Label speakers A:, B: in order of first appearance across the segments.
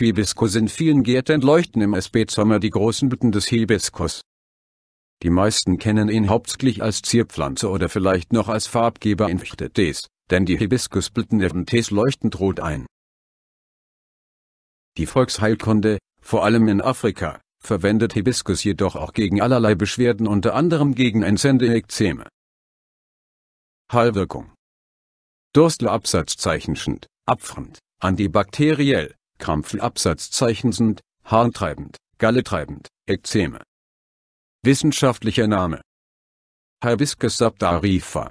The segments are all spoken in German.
A: Hibiskus in vielen Gärten leuchten im Spätsommer die großen Blüten des Hibiskus. Die meisten kennen ihn hauptsächlich als Zierpflanze oder vielleicht noch als Farbgeber in Fichtetees, denn die Hibiskusblüten ihren Tees leuchtend rot ein. Die Volksheilkunde, vor allem in Afrika, verwendet Hibiskus jedoch auch gegen allerlei Beschwerden unter anderem gegen Entzündung, Heilwirkung Durstle Absatzzeichen schend, abfremd, antibakteriell, Krampfenabsatzzeichen sind harntreibend, galletreibend, Ekzeme. Wissenschaftlicher Name
B: Hibiscus subtarifa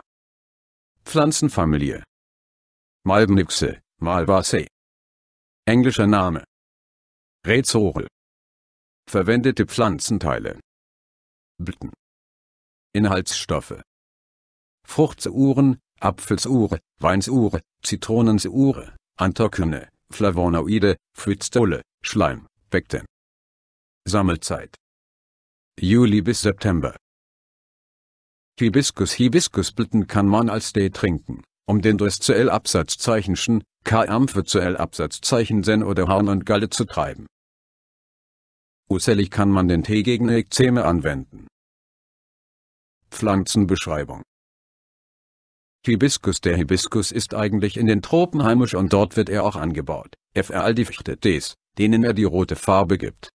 B: Pflanzenfamilie Malbnixe, Malvaceae Englischer Name Rätsorel Verwendete Pflanzenteile Blüten Inhaltsstoffe
A: Fruchtsuhren, Apfelsure, Weinsure, Zitronensure, Antokine, Flavonoide, Phytstole, Schleim, Nekten. Sammelzeit. Juli bis September. Hibiskus Hibiskusblüten kann man als Tee trinken, um den Durst zu L-Absatzzeichen Schen, K-Ampfe zu L-Absatzzeichen Sen oder Harn und Galle zu treiben. Usellig kann man den Tee gegen Ekzeme anwenden. Pflanzenbeschreibung Hibiskus Der Hibiskus ist eigentlich in den Tropen heimisch und dort wird er auch angebaut, fr die denen er die rote Farbe gibt.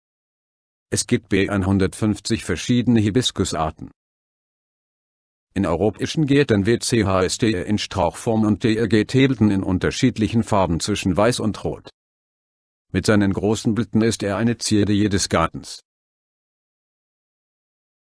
A: Es gibt b 150 verschiedene Hibiskusarten. In europäischen Gärten wird CHSDR in Strauchform und DR Gätebelten in unterschiedlichen
B: Farben zwischen weiß und rot. Mit seinen großen Blüten ist er eine Zierde jedes Gartens.